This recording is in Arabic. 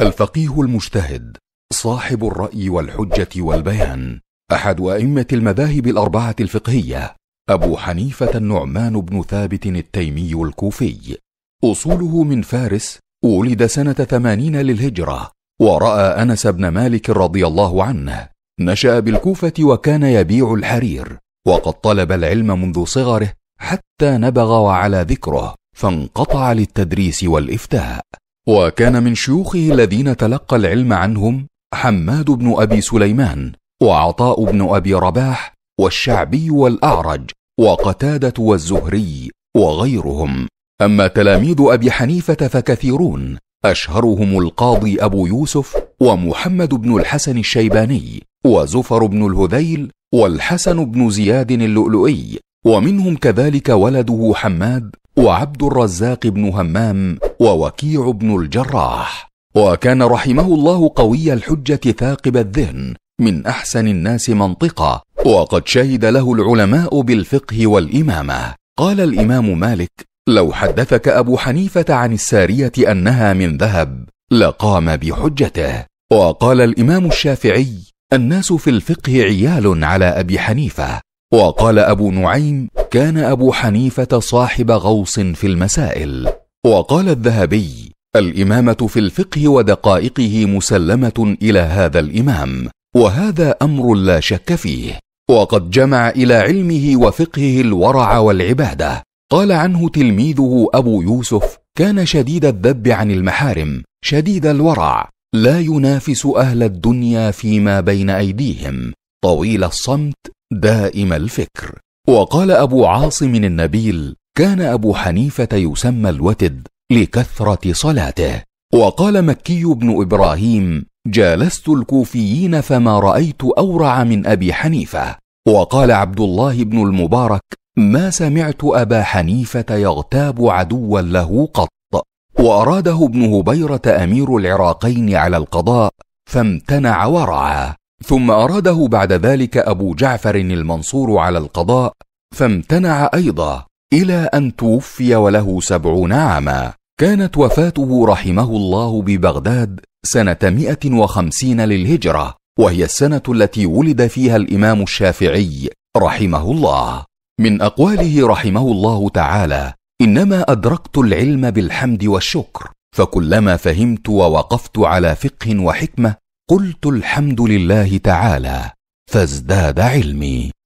الفقيه المجتهد صاحب الرأي والحجة والبيان أحد أئمة المذاهب الأربعة الفقهية أبو حنيفة النعمان بن ثابت التيمي الكوفي أصوله من فارس ولد سنة ثمانين للهجرة ورأى أنس بن مالك رضي الله عنه نشأ بالكوفة وكان يبيع الحرير وقد طلب العلم منذ صغره حتى نبغ وعلى ذكره فانقطع للتدريس والإفتاء وكان من شيوخه الذين تلقى العلم عنهم حماد بن أبي سليمان وعطاء بن أبي رباح والشعبي والأعرج وقتادة والزهري وغيرهم أما تلاميذ أبي حنيفة فكثيرون أشهرهم القاضي أبو يوسف ومحمد بن الحسن الشيباني وزفر بن الهذيل والحسن بن زياد اللؤلؤي ومنهم كذلك ولده حماد وعبد الرزاق بن همام ووكيع بن الجراح وكان رحمه الله قوي الحجه ثاقب الذهن من احسن الناس منطقه وقد شهد له العلماء بالفقه والامامه قال الامام مالك لو حدثك ابو حنيفه عن الساريه انها من ذهب لقام بحجته وقال الامام الشافعي الناس في الفقه عيال على ابي حنيفه وقال ابو نعيم كان ابو حنيفه صاحب غوص في المسائل وقال الذهبي الامامه في الفقه ودقائقه مسلمه الى هذا الامام وهذا امر لا شك فيه وقد جمع الى علمه وفقهه الورع والعباده قال عنه تلميذه ابو يوسف كان شديد الذب عن المحارم شديد الورع لا ينافس اهل الدنيا فيما بين ايديهم طويل الصمت دائم الفكر وقال ابو عاصم النبيل كان ابو حنيفه يسمى الوتد لكثره صلاته وقال مكي بن ابراهيم جالست الكوفيين فما رايت اورع من ابي حنيفه وقال عبد الله بن المبارك ما سمعت ابا حنيفه يغتاب عدوا له قط واراده ابن هبيره امير العراقين على القضاء فامتنع ورعاه ثم اراده بعد ذلك ابو جعفر المنصور على القضاء فامتنع ايضا الى ان توفي وله سبعون عاما كانت وفاته رحمه الله ببغداد سنه مائه وخمسين للهجره وهي السنه التي ولد فيها الامام الشافعي رحمه الله من اقواله رحمه الله تعالى انما ادركت العلم بالحمد والشكر فكلما فهمت ووقفت على فقه وحكمه قلت الحمد لله تعالى فازداد علمي